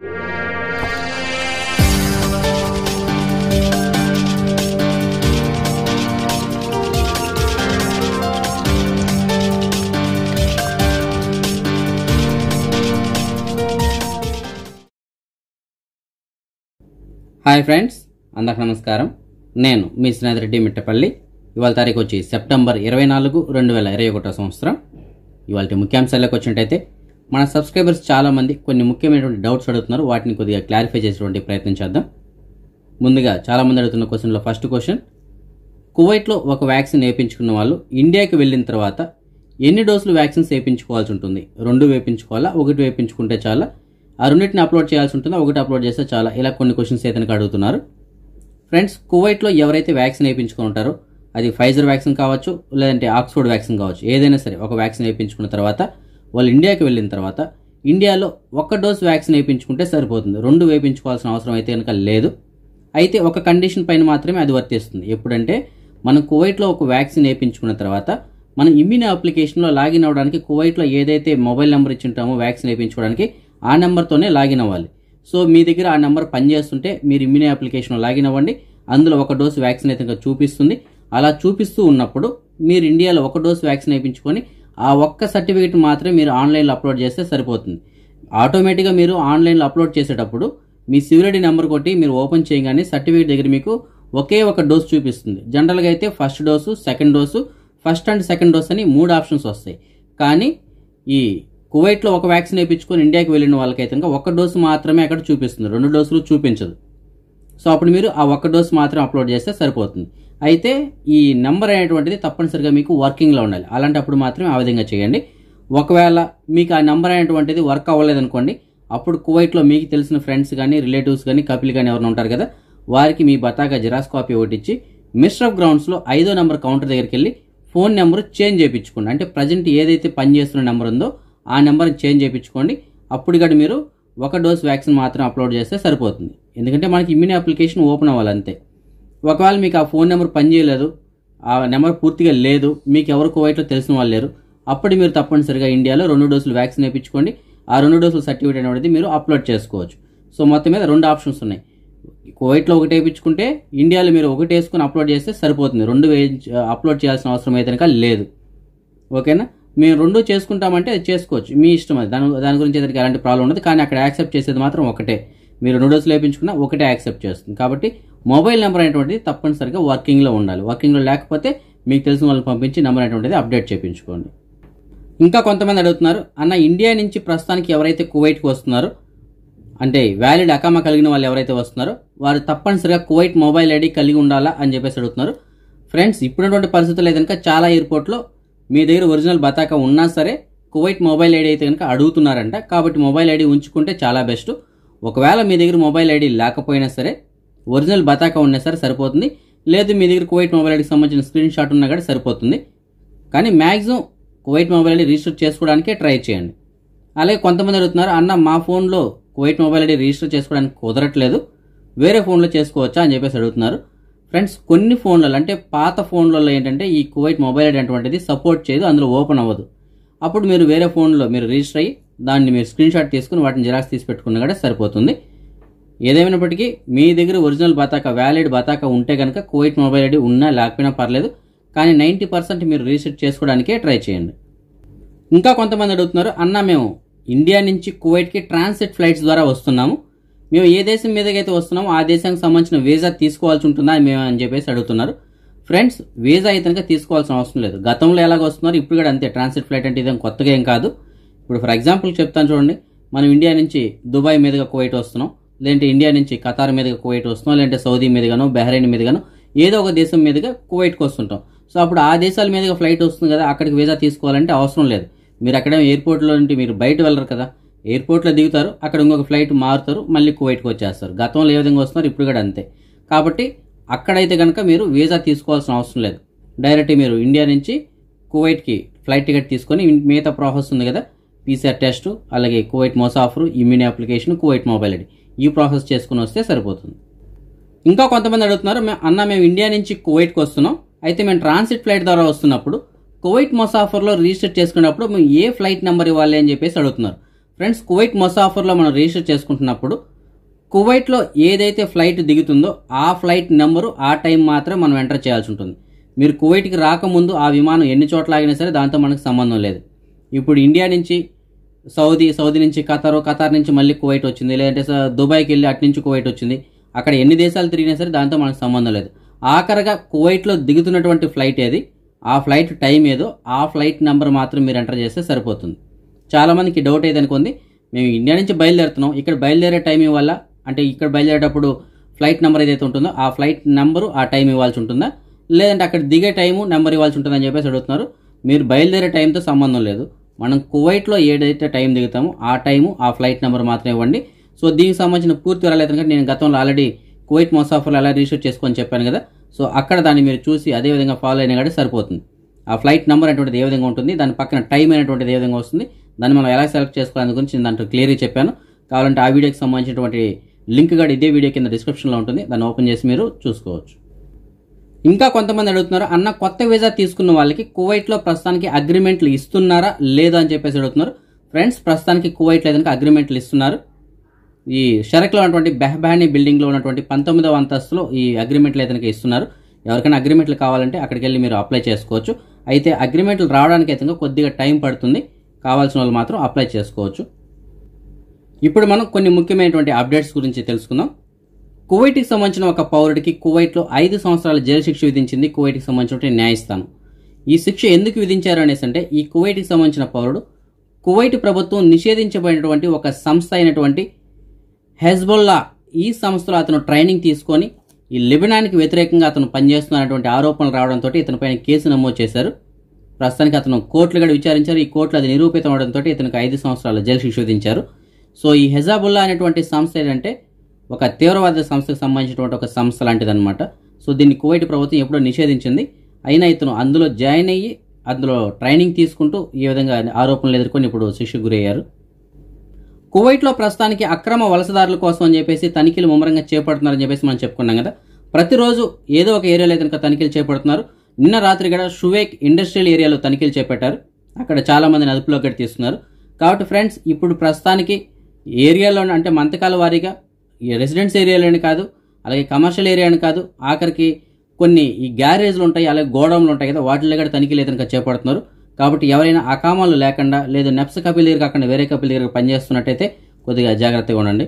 hi friends అందరికి నమస్కారం నేను మీ స్నేహితురెడ్డి మిట్టపల్లి ఇవాళ తారీఖు వచ్చి సెప్టెంబర్ ఇరవై నాలుగు రెండు వేల ఇరవై ఒకటో సంవత్సరం ఇవాళ ముఖ్యాంశాల్లోకి వచ్చినట్టయితే మన సబ్స్క్రైబర్స్ చాలామంది కొన్ని ముఖ్యమైనటువంటి డౌట్స్ అడుగుతున్నారు వాటిని కొద్దిగా క్లారిఫై చేసేటువంటి ప్రయత్నం చేద్దాం ముందుగా చాలామంది అడుగుతున్న క్వశ్చన్లో ఫస్ట్ క్వశ్చన్ కువైట్లో ఒక వ్యాక్సిన్ వేయించుకున్న వాళ్ళు ఇండియాకి వెళ్ళిన తర్వాత ఎన్ని డోసులు వ్యాక్సిన్స్ వేయించుకోవాల్సి ఉంటుంది రెండు వేయించుకోవాలా ఒకటి వేయించుకుంటే చాలా ఆ రెండింటిని అప్లోడ్ చేయాల్సి ఉంటుందా ఒకటి అప్లోడ్ చేస్తే చాలా ఇలా కొన్ని క్వశ్చన్స్ అయితే అడుగుతున్నారు ఫ్రెండ్స్ కువైట్లో ఎవరైతే వ్యాక్సిన్ వేయించుకుని ఉంటారో అది ఫైజర్ వ్యాక్సిన్ కావచ్చు లేదంటే ఆక్స్ఫోర్డ్ వ్యాక్సిన్ కావచ్చు ఏదైనా సరే ఒక వ్యాక్సిన్ వేయించుకున్న తర్వాత వాళ్ళు ఇండియాకి వెళ్ళిన తర్వాత ఇండియాలో ఒక్క డోస్ వ్యాక్సిన్ వేయించుకుంటే సరిపోతుంది రెండు వేయించుకోవాల్సిన అవసరం అయితే కనుక లేదు అయితే ఒక కండిషన్ పైన మాత్రమే అది వర్తిస్తుంది ఎప్పుడంటే మనం కువైట్లో ఒక వ్యాక్సిన్ వేయించుకున్న తర్వాత మనం ఇమ్యూన్ అప్లికేషన్లో లాగిన్ అవ్వడానికి కువైట్లో ఏదైతే మొబైల్ నెంబర్ ఇచ్చి ఉంటామో వ్యాక్సిన్ వేయించుకోవడానికి ఆ నెంబర్తోనే లాగిన్ అవ్వాలి సో మీ దగ్గర ఆ నెంబర్ పనిచేస్తుంటే మీరు ఇమ్యూన్ అప్లికేషన్లో లాగిన్ అవ్వండి అందులో ఒక డోసు వ్యాక్సిన్ అయితే చూపిస్తుంది అలా చూపిస్తూ ఉన్నప్పుడు మీరు ఇండియాలో ఒక డోసు వ్యాక్సిన్ వేయించుకొని ఆ ఒక్క సర్టిఫికేట్ మాత్రమే మీరు ఆన్లైన్లో అప్లోడ్ చేస్తే సరిపోతుంది ఆటోమేటిక్గా మీరు ఆన్లైన్లో అప్లోడ్ చేసేటప్పుడు మీ సివిలిటీ నెంబర్ కొట్టి మీరు ఓపెన్ చేయగానే సర్టిఫికేట్ దగ్గర మీకు ఒకే ఒక డోస్ చూపిస్తుంది జనరల్గా అయితే first dose second dose first and second dose అని మూడు ఆప్షన్స్ వస్తాయి కానీ ఈ కువైట్లో ఒక వ్యాక్సిన్ వేయించుకొని ఇండియాకి వెళ్ళిన వాళ్ళకైతే ఇంకా ఒక డోసు మాత్రమే అక్కడ చూపిస్తుంది రెండు డోసులు చూపించదు సో అప్పుడు మీరు ఆ ఒక్క డోసు మాత్రం అప్లోడ్ చేస్తే సరిపోతుంది అయితే ఈ నెంబర్ అనేటువంటిది తప్పనిసరిగా మీకు వర్కింగ్లో ఉండాలి అలాంటప్పుడు మాత్రమే ఆ విధంగా చేయండి ఒకవేళ మీకు ఆ నెంబర్ అనేటువంటిది వర్క్ అవ్వలేదు అనుకోండి అప్పుడు కువైట్లో మీకు తెలిసిన ఫ్రెండ్స్ కానీ రిలేటివ్స్ కానీ కపిల్ కానీ ఎవరైనా ఉంటారు కదా వారికి మీ బతాగా జిరాస్ కాపీ ఒకటి మిస్టర్ ఆఫ్ గ్రౌండ్స్లో ఐదో నెంబర్ కౌంటర్ దగ్గరికి వెళ్ళి ఫోన్ నెంబర్ చేంజ్ చేయించుకోండి అంటే ప్రజెంట్ ఏదైతే పనిచేస్తున్న నెంబర్ ఉందో ఆ నెంబర్ని చేంజ్ చేయించుకోండి అప్పుడు కూడా మీరు ఒక డోస్ వ్యాక్సిన్ మాత్రం అప్లోడ్ చేస్తే సరిపోతుంది ఎందుకంటే మనకి ఇమ్యూన్ అప్లికేషన్ ఓపెన్ అవ్వాలి అంతే ఒకవేళ మీకు ఆ ఫోన్ నెంబర్ పనిచేయలేదు ఆ నెంబర్ పూర్తిగా లేదు మీకు ఎవరు కోవైట్లో తెలిసిన వాళ్ళు లేరు అప్పుడు మీరు తప్పనిసరిగా ఇండియాలో రెండు డోసులు వ్యాక్సిన్ వేయించుకోండి ఆ రెండు డోసులు సర్టిఫికేట్ అనేది మీరు అప్లోడ్ చేసుకోవచ్చు సో మొత్తం మీద రెండు ఆప్షన్స్ ఉన్నాయి కోవైట్లో ఒకటి వేయించుకుంటే ఇండియాలో మీరు ఒకటి వేసుకుని అప్లోడ్ చేస్తే సరిపోతుంది రెండు అప్లోడ్ చేయాల్సిన అవసరం అయితే కనుక లేదు ఓకేనా మేము రెండు చేసుకుంటామంటే అది చేసుకోవచ్చు మీ ఇష్టం అది దాని దాని గురించి ఏదైనా ఎలాంటి ప్రాబ్లం ఉండదు కానీ అక్కడ యాక్సెప్ట్ చేసేది మాత్రం ఒకటే మీరు డోసులు వేయించుకున్నా ఒకటే యాక్సెప్ట్ చేస్తుంది కాబట్టి మొబైల్ నెంబర్ అనేటువంటిది తప్పనిసరిగా వర్కింగ్లో ఉండాలి వర్కింగ్లో లేకపోతే మీకు తెలిసిన వాళ్ళని పంపించి నెంబర్ అనేటువంటిది అప్డేట్ చేయించుకోండి ఇంకా కొంతమంది అడుగుతున్నారు అన్న ఇండియా నుంచి ప్రస్తుతానికి ఎవరైతే కువైట్కి వస్తున్నారో అంటే వ్యాలిడ్ అకామా కలిగిన వాళ్ళు ఎవరైతే వస్తున్నారో వారు తప్పనిసరిగా కువైట్ మొబైల్ ఐడి కలిగి ఉండాలా అని చెప్పేసి అడుగుతున్నారు ఫ్రెండ్స్ ఇప్పుడున్నటువంటి పరిస్థితులు అయితే కనుక చాలా ఎయిర్పోర్ట్లో మీ దగ్గర ఒరిజినల్ బతాక ఉన్నా సరే కువైట్ మొబైల్ ఐడి అయితే కనుక అడుగుతున్నారంట కాబట్టి మొబైల్ ఐడి ఉంచుకుంటే చాలా బెస్ట్ ఒకవేళ మీ దగ్గర మొబైల్ ఐడి లేకపోయినా సరే ఒరిజినల్ బతాకా ఉన్నా సరే సరిపోతుంది లేదు మీ దగ్గర కువైట్ మొబైల్ ఐడికి సంబంధించిన స్క్రీన్ షాట్ ఉన్నా కూడా సరిపోతుంది కానీ maximum Kuwait mobile ID register చేసుకోవడానికే ట్రై చేయండి అలాగే కొంతమంది అడుగుతున్నారు అన్న మా ఫోన్లో కువైట్ మొబైల్ ఐడి రిజిస్టర్ చేసుకోవడానికి కుదరట్లేదు వేరే ఫోన్లో చేసుకోవచ్చా అని చెప్పేసి అడుగుతున్నారు ఫ్రెండ్స్ కొన్ని ఫోన్లలో అంటే పాత ఫోన్లలో ఏంటంటే ఈ కువైట్ మొబైల్ ఐడి అటువంటిది సపోర్ట్ చేయదు అందులో ఓపెన్ అవ్వదు అప్పుడు మీరు వేరే ఫోన్లో మీరు రిజిస్టర్ అయ్యి దాన్ని మీరు స్క్రీన్ షాట్ తీసుకుని వాటిని జిరాక్స్ తీసి పెట్టుకున్నా కూడా సరిపోతుంది ఏదేమైనప్పటికీ మీ దగ్గర ఒరిజినల్ బతాకా వ్యాలిడ్ బతాకా ఉంటే కనుక కువైట్ మొబైల్ ఐడి ఉన్నా లేకపోయినా పర్లేదు కానీ నైంటీ పర్సెంట్ మీరు రీసెట్ చేసుకోవడానికే ట్రై చేయండి ఇంకా కొంతమంది అడుగుతున్నారు అన్న మేము ఇండియా నుంచి కువైట్కి ట్రాన్సిట్ ఫ్లైట్స్ ద్వారా వస్తున్నాము మేము ఏ దేశం మీదకైతే వస్తున్నామో ఆ దేశానికి సంబంధించిన వీసా తీసుకోవాల్సి ఉంటుందా మేము అని చెప్పేసి అడుగుతున్నారు ఫ్రెండ్స్ వీసా అయితే కనుక తీసుకోవాల్సిన అవసరం లేదు గతంలో ఎలాగ వస్తున్నారు ఇప్పుడు కూడా అంతే ట్రాన్సిట్ ఫ్లైట్ అంటే ఇదేం కొత్తగా ఏం కాదు ఇప్పుడు ఫర్ ఎగ్జాంపుల్ చెప్తాను చూడండి మనం ఇండియా నుంచి దుబాయ్ మీదుగా కువైట్ వస్తున్నాం లేదంటే ఇండియా నుంచి ఖతార్ మీద కువైట్ వస్తున్నాం లేదంటే సౌదీ మీదుగానో బహ్రెయిన్ మీదుగానో ఏదో ఒక దేశం మీదుగా కువైట్కి వస్తుంటాం సో అప్పుడు ఆ దేశాల మీదుగా ఫ్లైట్ వస్తుంది కదా అక్కడికి వీసా తీసుకోవాలంటే అవసరం లేదు మీరు అక్కడ ఎయిర్పోర్ట్లో నుండి మీరు బయట వెళ్ళరు కదా ఎయిర్పోర్ట్లో దిగుతారు అక్కడ ఇంకొక ఫ్లైట్ మారుతారు మళ్ళీ కువైట్కి వచ్చేస్తారు గతంలో ఏ విధంగా వస్తున్నారు ఇప్పుడు కూడా అంతే కాబట్టి అక్కడైతే కనుక మీరు వీసా తీసుకోవాల్సిన అవసరం లేదు డైరెక్ట్ మీరు ఇండియా నుంచి కువైట్కి ఫ్లైట్ టికెట్ తీసుకొని మిగతా ప్రాసెస్ ఉంది కదా పీసీఆర్ టెస్ట్ అలాగే కువైట్ మోసాఫరు immune application Kuwait mobile ID ఈ ప్రాసెస్ చేసుకుని వస్తే సరిపోతుంది ఇంకా కొంతమంది అడుగుతున్నారు మేము అన్న మేము ఇండియా నుంచి కువైట్కి వస్తున్నాం అయితే మేము ట్రాన్సిట్ ఫ్లైట్ ద్వారా వస్తున్నప్పుడు కువైట్ మొసాఫర్లో రిజిస్టర్ చేసుకున్నప్పుడు మేము ఏ ఫ్లైట్ నెంబర్ ఇవ్వాలి అని చెప్పేసి అడుగుతున్నారు ఫ్రెండ్స్ కువైట్ మొసాఫర్లో మనం రిజిస్టర్ చేసుకుంటున్నప్పుడు కువైట్లో ఏదైతే ఫ్లైట్ దిగుతుందో ఆ ఫ్లైట్ నెంబరు ఆ టైం మాత్రం మనం ఎంటర్ చేయాల్సి ఉంటుంది మీరు కువైట్కి రాకముందు ఆ విమానం ఎన్ని చోట్ల ఆగినా సరే దాంతో మనకు సంబంధం లేదు ఇప్పుడు ఇండియా నుంచి సౌదీ సౌదీ నుంచి ఖతర్ ఖతార్ నుంచి మళ్ళీ కువైట్ వచ్చింది లేదంటే దుబాయ్కి వెళ్ళి అటు నుంచి కువైట్ వచ్చింది అక్కడ ఎన్ని దేశాలు తిరిగినా సరే దాంతో మనకు సంబంధం లేదు ఆఖరగా కువైట్లో దిగుతున్నటువంటి ఫ్లైట్ ఏది ఆ ఫ్లైట్ టైం ఏదో ఆ ఫ్లైట్ నెంబర్ మాత్రం మీరు ఎంటర్ చేస్తే సరిపోతుంది చాలామందికి డౌట్ ఏదనుకుంది మేము ఇండియా నుంచి బయలుదేరుతున్నాం ఇక్కడ బయలుదేరే టైం వల్ల అంటే ఇక్కడ బయలుదేరేటప్పుడు ఫ్లైట్ నెంబర్ ఏదైతే ఉంటుందో ఆ ఫ్లైట్ నెంబరు ఆ టైం ఇవ్వాల్సి ఉంటుందా లేదంటే అక్కడ దిగే టైము నెంబర్ ఇవ్వాల్సి ఉంటుందని చెప్పేసి అడుగుతున్నారు మీరు బయలుదేరే టైంతో సంబంధం లేదు మనం కువైట్లో ఏదైతే టైం దిగుతామో ఆ టైము ఆ ఫ్లైట్ నెంబర్ మాత్రమే ఇవ్వండి సో దీనికి సంబంధించిన పూర్తి వివరాలు అయితే నేను గతంలో ఆల్రెడీ కువైట్ మోసాఫర్లు ఎలా రిజిస్టర్ చేసుకొని చెప్పాను కదా సో అక్కడ దాన్ని మీరు చూసి అదే విధంగా ఫాలో అయినా కానీ సరిపోతుంది ఆ ఫ్లైట్ నెంబర్ అనేటువంటిది ఏ విధంగా ఉంటుంది దాని పక్కన టైం అనేటువంటిది ఏ విధంగా వస్తుంది దాన్ని మనం ఎలా సెలెక్ట్ చేసుకోవాలని గురించి నేను దాంట్లో క్లియర్గా చెప్పాను కావాలంటే ఆ వీడియోకి సంబంధించినటువంటి లింక్ కూడా ఇదే వీడియో కింద డిస్క్రిప్షన్లో ఉంటుంది దాన్ని ఓపెన్ చేసి మీరు చూసుకోవచ్చు ఇంకా కొంతమంది అడుగుతున్నారు అన్న కొత్త వీజా తీసుకున్న వాళ్ళకి కువైట్లో ప్రస్తుతానికి అగ్రిమెంట్లు ఇస్తున్నారా లేదా అని చెప్పేసి అడుగుతున్నారు ఫ్రెండ్స్ ప్రస్తుతానికి కువైట్లో ఏదైనా అగ్రిమెంట్లు ఇస్తున్నారు ఈ షరక్లో ఉన్నటువంటి బెహబాని బిల్డింగ్లో ఉన్నటువంటి పంతొమ్మిదవ అంతస్తులో ఈ అగ్రిమెంట్లు ఏదైనా ఇస్తున్నారు ఎవరికైనా అగ్రిమెంట్లు కావాలంటే అక్కడికి వెళ్ళి మీరు అప్లై చేసుకోవచ్చు అయితే అగ్రిమెంట్లు రావడానికి అయితే కొద్దిగా టైం పడుతుంది కావాల్సిన వాళ్ళు మాత్రం అప్లై చేసుకోవచ్చు ఇప్పుడు మనం కొన్ని ముఖ్యమైనటువంటి అప్డేట్స్ గురించి తెలుసుకుందాం కువైట్కి సంబంధించిన ఒక పౌరుడికి కువైట్లో ఐదు సంవత్సరాల జైలు శిక్ష విధించింది కువైట్కి సంబంధించిన న్యాయస్థానం ఈ శిక్ష ఎందుకు విధించారు అనేసి అంటే ఈ కువైట్కి సంబంధించిన పౌరుడు కువైట్ ప్రభుత్వం నిషేధించబడినటువంటి ఒక సంస్థ అయినటువంటి హెజ్బుల్లా ఈ సంస్థలో అతను ట్రైనింగ్ తీసుకొని ఈ లిబినానికి వ్యతిరేకంగా అతను పనిచేస్తున్నటువంటి ఆరోపణలు రావడంతో ఇతనిపైన కేసు నమోదు చేశారు ప్రస్తుతానికి అతను కోర్టులు కూడా విచారించారు ఈ కోర్టులు అది నిరూపితం అవడంతో ఇతనికి ఐదు సంవత్సరాల జైలు శిక్ష విధించారు సో ఈ హెజాబుల్లా అనేటువంటి సంస్థ ఏంటంటే ఒక తీవ్రవాద సంస్థకు సంబంధించినటువంటి ఒక సంస్థ లాంటిదన్నమాట సో దీన్ని కువైట్ ప్రభుత్వం ఎప్పుడో నిషేధించింది అయినా ఇతను అందులో జాయిన్ అయ్యి అందులో ట్రైనింగ్ తీసుకుంటూ ఈ విధంగా ఆరోపణలు ఎదుర్కొని ఇప్పుడు శిక్షకు గురయ్యారు కువైట్లో ప్రస్తుతానికి అక్రమ వలసదారుల కోసం అని చెప్పేసి తనిఖీలు ముమ్మరంగా చేపడుతున్నారని చెప్పేసి మనం చెప్పుకున్నాం కదా ప్రతిరోజు ఏదో ఒక ఏరియాలో కనుక తనిఖీలు చేపడుతున్నారు నిన్న రాత్రి కూడా షువేక్ ఇండస్ట్రియల్ ఏరియాలో తనిఖీలు చేపట్టారు అక్కడ చాలామందిని అదుపులోకి తీస్తున్నారు కాబట్టి ఫ్రెండ్స్ ఇప్పుడు ప్రస్తుతానికి ఏరియాలో అంటే మంతకాల వారీగా ఈ రెసిడెన్స్ ఏరియాలని కాదు అలాగే కమర్షియల్ ఏరియాని కాదు ఆఖరికి కొన్ని ఈ గ్యారేజ్లు ఉంటాయి అలాగే గోడౌన్లు ఉంటాయి కదా వాటిలో కూడా తనిఖీ లేదని చేపడుతున్నారు కాబట్టి ఎవరైనా అకామాలు లేకుండా లేదా నెప్స్ కపిల్ దగ్గర కాకుండా వేరే కపిల్ దగ్గర పనిచేస్తున్నట్టయితే కొద్దిగా జాగ్రత్తగా ఉండండి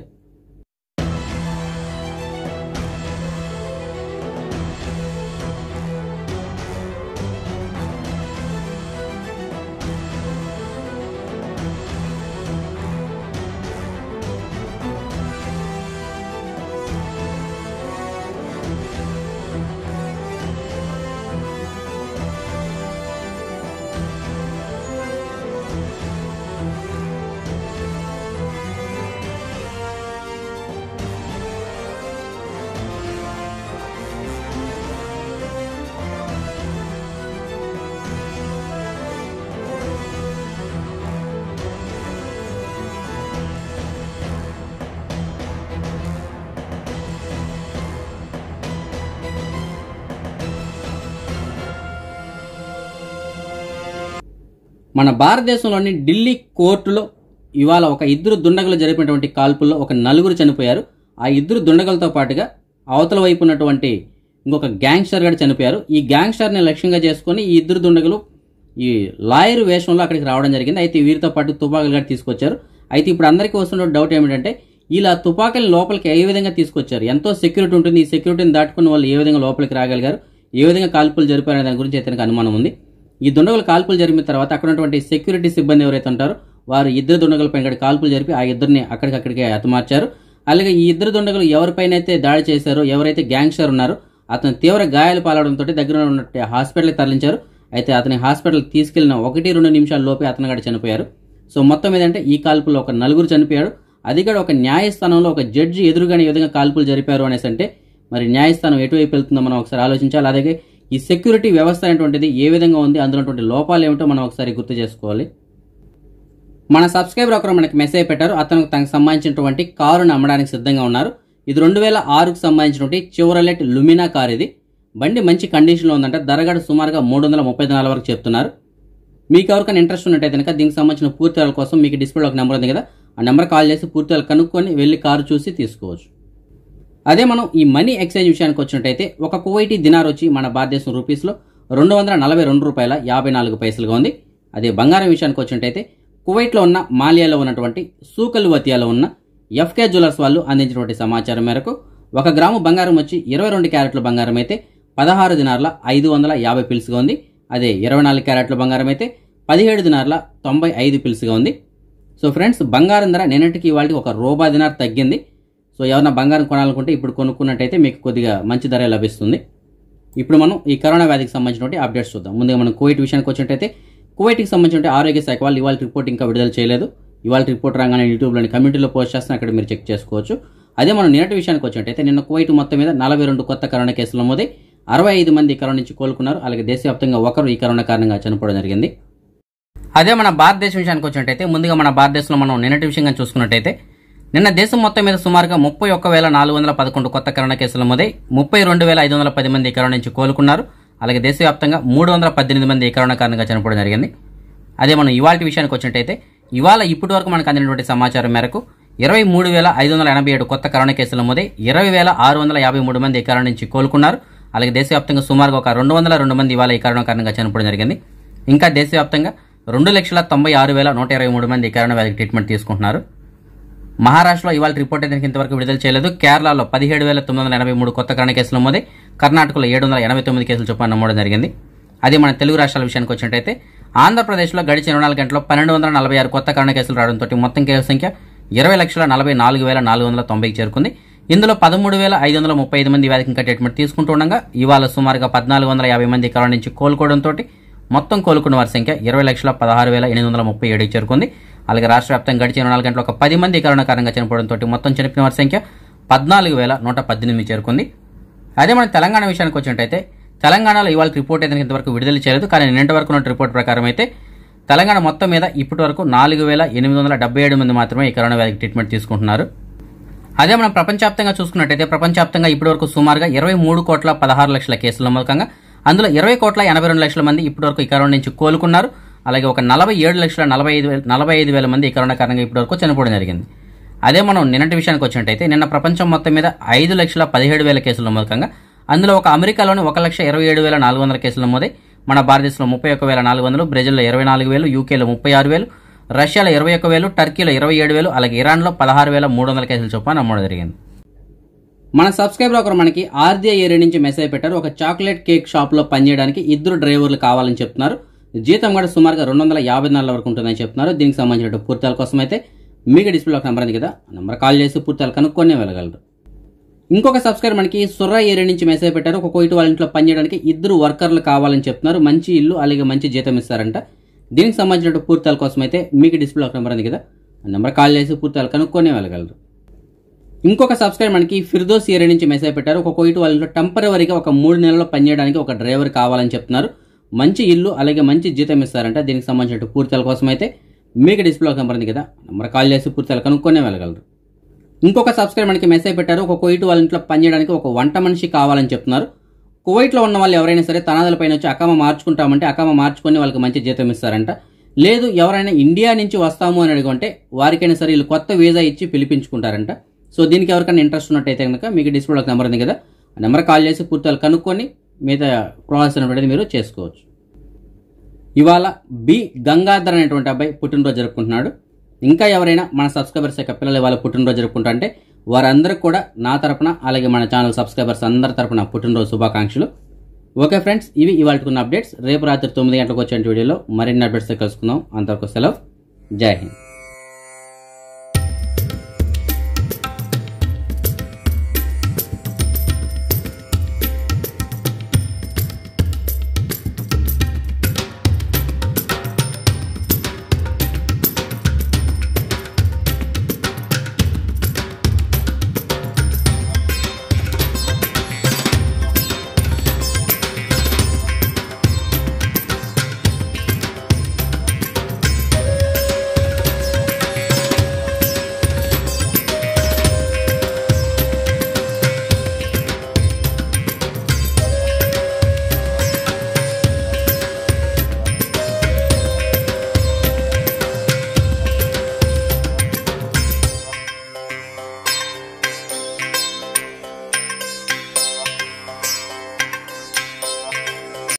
మన భారతదేశంలోని ఢిల్లీ కోర్టులో ఇవాళ ఒక ఇద్దరు దుండగులు జరిపినటువంటి కాల్పుల్లో ఒక నలుగురు చనిపోయారు ఆ ఇద్దరు దుండగులతో పాటుగా అవతల వైపు ఉన్నటువంటి ఇంకొక గ్యాంగ్స్టర్ గారు చనిపోయారు ఈ గ్యాంగ్స్టర్ని లక్ష్యంగా చేసుకుని ఈ ఇద్దరు దుండగులు ఈ లాయర్ వేషంలో అక్కడికి రావడం జరిగింది అయితే వీరితో పాటు తుపాకులు గారు తీసుకొచ్చారు అయితే ఇప్పుడు అందరికీ వస్తున్న డౌట్ ఏమిటంటే ఇలా తుపాకులు లోపలికి ఏ విధంగా తీసుకొచ్చారు ఎంతో సెక్యూరిటీ ఉంటుంది ఈ సెక్యూరిటీని దాటుకున్న వాళ్ళు ఏ విధంగా లోపలికి రాగలిగారు ఏ విధంగా కాల్పులు జరిపారనే దాని గురించి అయితే అనుమానం ఉంది ఈ దుండగులు కాల్పులు జరిపిన తర్వాత అక్కడ ఉన్నటువంటి సెక్యూరిటీ సిబ్బంది ఎవరైతే ఉంటారో వారు ఇద్దరు దుండగులపై ఇక్కడ కాల్పులు జరిపి ఆ ఇద్దరిని అక్కడికక్కడికే అతమార్చారు అలాగే ఈ ఇద్దరు దుండగులు ఎవరిపైనైతే దాడి చేశారో ఎవరైతే గ్యాంగ్స్టర్ ఉన్నారో అతను తీవ్ర గాయాలు పాలవడంతో దగ్గర ఉన్నట్టు హాస్పిటల్కి తరలించారు అయితే అతని హాస్పిటల్ తీసుకెళ్లిన ఒకటి రెండు నిమిషాల లోపే అతను కూడా చనిపోయారు సో మొత్తం ఏదంటే ఈ కాల్పుల్లో ఒక నలుగురు చనిపోయాడు అది కూడా ఒక న్యాయస్థానంలో ఒక జడ్జి ఎదురుగానే విధంగా కాల్పులు జరిపారు అనేసి అంటే మరి న్యాయస్థానం ఎటువైపు వెళ్తుందో మనం ఒకసారి ఆలోచించాలి అలాగే ఈ సెక్యూరిటీ వ్యవస్థ అనేటువంటిది ఏ విధంగా ఉంది అందులో లోపాలు ఏమిటో మనం ఒకసారి గుర్తు చేసుకోవాలి మన సబ్స్క్రైబర్ ఒకరు మనకి మెసేజ్ పెట్టారు అతను తనకు సంబంధించినటువంటి కారును అమ్మడానికి సిద్ధంగా ఉన్నారు ఇది రెండు వేల ఆరుకు సంబంధించినటువంటి చివరలెట్ లుమినా కార్ ఇది బండి మంచి కండిషన్లో ఉందంటే ధరగడ సుమారుగా మూడు వందల ముప్పై దినాల వరకు చెప్తున్నారు మీకు ఎవరికైనా ఇంట్రెస్ట్ ఉన్నట్టయితే కనుక దీనికి సంబంధించిన పూర్తి కోసం మీకు డిస్ప్లేలో ఒక నెంబర్ ఉంది కదా ఆ నెంబర్ కాల్ చేసి పూర్తి కనుక్కొని వెళ్ళి కారు చూసి తీసుకోవచ్చు అదే మనం ఈ మనీ ఎక్స్చేంజ్ విషయానికి వచ్చినట్టయితే ఒక కువైటీ దినార్ వచ్చి మన భారతదేశం రూపీస్లో రెండు వందల నలభై రెండు రూపాయల యాభై నాలుగు పైసలుగా ఉంది అదే బంగారం విషయానికి వచ్చినట్టయితే కువైట్లో ఉన్న మాలియాలో ఉన్నటువంటి వతియాలో ఉన్న ఎఫ్కే జ్యువెలర్స్ వాళ్ళు అందించినటువంటి సమాచారం మేరకు ఒక గ్రాము బంగారం వచ్చి ఇరవై రెండు క్యారెట్ల బంగారం అయితే పదహారు దినార్ల ఐదు వందల యాభై పిల్స్గా ఉంది అదే ఇరవై నాలుగు క్యారెట్ల బంగారం అయితే పదిహేడు దినార్ల తొంభై ఐదు పిల్స్గా ఉంది సో ఫ్రెండ్స్ బంగారం ధర నిన్నటికి వాళ్ళకి ఒక రోబా దినార్ తగ్గింది సో ఎవరైనా బంగారం కొనాలనుకుంటే ఇప్పుడు కొనుక్కున్నట్టయితే మీకు కొద్దిగా మంచి ధర లభిస్తుంది ఇప్పుడు మనం ఈ కరోనా వ్యాధికి సంబంధించినటువంటి అప్డేట్స్ చూద్దాం ముందుగా మనం కోవిడ్ విషయానికి వచ్చినట్టయితే కోవిడ్కి సంబంధించిన ఆరోగ్య శాఖ వాళ్ళు ఇవాళ రిపోర్ట్ ఇంకా విడుదల చేయలేదు ఇవాళ రిపోర్ట్ రాగానే యూట్యూబ్లోని కమ్యూనిటీలో పోస్ట్ చేస్తే అక్కడ మీరు చెక్ చేసుకోవచ్చు అదే మనం నిన్నటి విషయానికి వచ్చినట్టయితే నిన్న కోవిడ్ మొత్తం మీద నలభై రెండు కొత్త కరోనా కేసులు నమోదై అరవై ఐదు మంది కరోనా నుంచి కోలుకున్నారు అలాగే దేశవ్యాప్తంగా ఒకరు ఈ కరోనా కారణంగా చనిపోవడం జరిగింది అదే మన భారతదేశం విషయానికి వచ్చినట్టయితే ముందుగా మన భారతదేశంలో మనం నిన్నటి విషయంగా చూసుకున్నట్టయితే నిన్న దేశం మొత్తం మీద సుమారుగా ముప్పై ఒక్క వేల నాలుగు వందల పదకొండు కొత్త కరోనా కేసులు నమోదై ముప్పై రెండు వేల ఐదు వందల పది మంది కరోనా నుంచి కోలుకున్నారు అలాగే దేశవ్యాప్తంగా మూడు వందల పద్దెనిమిది మంది కరోనా కారణంగా చనిపోవడం జరిగింది అదే మనం ఇవాళ విషయానికి వచ్చినట్టయితే ఇవాళ ఇప్పటి వరకు మనకు అందినటువంటి సమాచారం మేరకు ఇరవై మూడు వేల ఐదు వందల ఎనభై ఏడు కొత్త కరోనా కేసులు నమోదై ఇరవై వేల ఆరు వందల యాభై మూడు మంది కరోనా నుంచి కోలుకున్నారు అలాగే దేశవ్యాప్తంగా సుమారుగా ఒక రెండు వందల రెండు మంది ఇవాళ ఈ కరోనా కారణంగా చనిపోవడం జరిగింది ఇంకా దేశవ్యాప్తంగా రెండు లక్షల తొంభై ఆరు వేల నూట ఇరవై మూడు మంది కరోనా వ్యాధికి ట్రీట్మెంట్ తీసుకుంటున్నారు మహారాష్ట్రలో ఇవాళ రిపోర్ట్ అయితే ఇంతవరకు విడుదల చేయలేదు కేరళలో పదిహేడు వేల తొమ్మిది వందల ఎనభై మూడు కొత్త కరోనా కేసులు నమోదై కర్ణాటకలో ఏడు వందల ఎనభై తొమ్మిది కేసులు చొప్పున నమోదం జరిగింది అదే మన తెలుగు రాష్ట్రాల విషయానికి వచ్చినట్టయితే ఆంధ్రప్రదేశ్లో గడిచిన ఇరవై నాలుగు గంటల్లో పన్నెండు వందల నలభై ఆరు కొత్త కరోనా కేసులు రావడంతో మొత్తం కేసుల సంఖ్య ఇరవై లక్షల నలభై నాలుగు వేల నాలుగు వందల తొంభైకి చేరుకుంది ఇందులో పదమూడు వేల ఐదు వందల ముప్పై ఐదు మంది వ్యాధికి ఇంకా ట్రీట్మెంట్ తీసుకుంటుండగా ఇవాళ సుమారుగా పద్నాలుగు వందల యాభై మంది కరోనా నుంచి కోలుకోవడంతో మొత్తం కోలుకున్న వారి సంఖ్య ఇరవై లక్షల పదహారు వేల ఎనిమిది వందల ముప్పై ఏడుకి చేరుకుంది అలాగే రాష్ట్ర వ్యాప్తంగా గడిచిన నాలుగు గంటల ఒక పది మంది కరోనా కారణంగా చనిపోవడంతో మొత్తం చనిపోయిన వారి సంఖ్య పద్నాలుగు వేల నూట పద్దెనిమిది చేరుకుంది అదే మన తెలంగాణ విషయానికి వచ్చినట్టయితే తెలంగాణలో ఇవాళ రిపోర్ట్ అయితే ఇంతవరకు విడుదల చేయలేదు కానీ నిన్నటి వరకు ఉన్న రిపోర్ట్ ప్రకారం అయితే తెలంగాణ మొత్తం మీద ఇప్పటి వరకు నాలుగు వేల ఎనిమిది వందల డెబ్బై ఏడు మంది మాత్రమే ఈ కరోనా వ్యాధికి ట్రీట్మెంట్ తీసుకుంటున్నారు అదే మనం ప్రపంచవ్యాప్తంగా చూసుకున్నట్టయితే ప్రపంచవ్యాప్తంగా ఇప్పటివరకు సుమారుగా ఇరవై మూడు కోట్ల పదహారు లక్షల కేసుల మూలకంగా అందులో ఇరవై కోట్ల ఎనభై రెండు లక్షల మంది ఇప్పటివరకు ఈ కరోనా నుంచి కోలుకున్నారు అలాగే ఒక నలభై ఏడు లక్షల నలభై ఐదు వేల నలభై ఐదు వేల మంది కరోనా కారణంగా ఇప్పటివరకు చనిపోవడం జరిగింది అదే మనం నిన్నటి విషయానికి వచ్చినట్టయితే నిన్న ప్రపంచం మొత్తం మీద ఐదు లక్షల పదిహేడు వేల కేసులు నమోదకంగా అందులో ఒక అమెరికాలోని ఒక లక్ష ఇరవై ఏడు వేల నాలుగు వందల కేసులు నమోదై మన భారతదేశంలో ముప్పై ఒక వేల నాలుగు వందలు బ్రెజిల్లో ఇరవై నాలుగు వేలు యూకేలో ముప్పై ఆరు వేలు రష్యాలో ఇరవై ఒక వేలు టర్కీలో ఇరవై ఏడు వేలు అలాగే ఇరాన్లో పదహారు వేల మూడు వందల కేసులు చొప్పున నమోదు జరిగింది మన సబ్స్క్రైబర్ ఒకరు మనకి ఆర్జీఐ ఏరియా నుంచి మెసేజ్ పెట్టారు ఒక చాక్లెట్ కేక్ షాప్లో పనిచేయడానికి ఇద్దరు డ్రైవర్లు కావాలని చెప్తున్నారు జీతం కూడా సుమారుగా రెండు వందల యాభై నాలుగు వరకు ఉంటుందని చెప్తున్నారు దీనికి సంబంధించిన పూర్తాల కోసం అయితే మీకు డిస్ప్లే ఒక నెంబర్ ఉంది కదా నెంబర్ కాల్ చేసి పూర్తాలు కనుక్కొని వెళ్ళగలరు ఇంకొక సబ్స్క్రైబర్ మనకి సుర్రా ఏరియా నుంచి మెసేజ్ పెట్టారు ఒక కోయిట్ వాళ్ళ ఇంట్లో పనిచేయడానికి ఇద్దరు వర్కర్లు కావాలని చెప్తున్నారు మంచి ఇల్లు అలాగే మంచి జీతం ఇస్తారంట దీనికి సంబంధించిన పూర్తాల కోసం అయితే మీకు డిస్ప్లే ఒక నెంబర్ ఉంది కదా నెంబర్ కాల్ చేసి పూర్తాలు కనుక్కొని వెళ్ళగలరు ఇంకొక సబ్స్క్రైబర్ మనకి ఫిర్దోస్ ఏరియా నుంచి మెసేజ్ పెట్టారు ఒక కోయిట్ వాళ్ళ ఇంట్లో టెంపరీగా ఒక మూడు నెలల్లో పనిచేయడానికి ఒక డ్రైవర్ కావాలని చెప్తున్నారు మంచి ఇల్లు అలాగే మంచి జీతం ఇస్తారంట దీనికి సంబంధించిన పూర్తల కోసం అయితే మీకు డిస్ప్లే కనపడింది కదా నెంబర్ కాల్ చేసి పూర్తలు కనుక్కొనే వెళ్ళగలరు ఇంకొక సబ్స్క్రైబ్ మనకి మెసేజ్ పెట్టారు ఒక కోయిట్ వాళ్ళ ఇంట్లో పనిచేయడానికి ఒక వంట మనిషి కావాలని చెప్తున్నారు కోయిట్లో ఉన్న వాళ్ళు ఎవరైనా సరే పైన వచ్చి అకామ మార్చుకుంటామంటే అకామ మార్చుకొని వాళ్ళకి మంచి జీతం ఇస్తారంట లేదు ఎవరైనా ఇండియా నుంచి వస్తాము అని అడుగుంటే వారికైనా సరే వీళ్ళు కొత్త వీసా ఇచ్చి పిలిపించుకుంటారంట సో దీనికి ఎవరికైనా ఇంట్రెస్ట్ ఉన్నట్టయితే కనుక మీకు డిస్ప్లే నెంబర్ ఉంది కదా నెంబర్ కాల్ చేసి పూర్తి కనుక్కొని మిగతా ప్రాసెస్ అనేది మీరు చేసుకోవచ్చు ఇవాళ బి గంగాధర్ అనేటువంటి అబ్బాయి పుట్టినరోజు జరుపుకుంటున్నాడు ఇంకా ఎవరైనా మన సబ్స్క్రైబర్స్ యొక్క పిల్లలు ఇవాళ పుట్టినరోజు జరుపుకుంటా అంటే వారందరూ కూడా నా తరపున అలాగే మన ఛానల్ సబ్స్క్రైబర్స్ అందరి తరపున పుట్టినరోజు శుభాకాంక్షలు ఓకే ఫ్రెండ్స్ ఇవి ఇవాళకున్న అప్డేట్స్ రేపు రాత్రి తొమ్మిది గంటలకు వచ్చే వీడియోలో మరిన్ని అప్డేట్స్ కలుసుకుందాం అంతవరకు సెలవు జై హింద్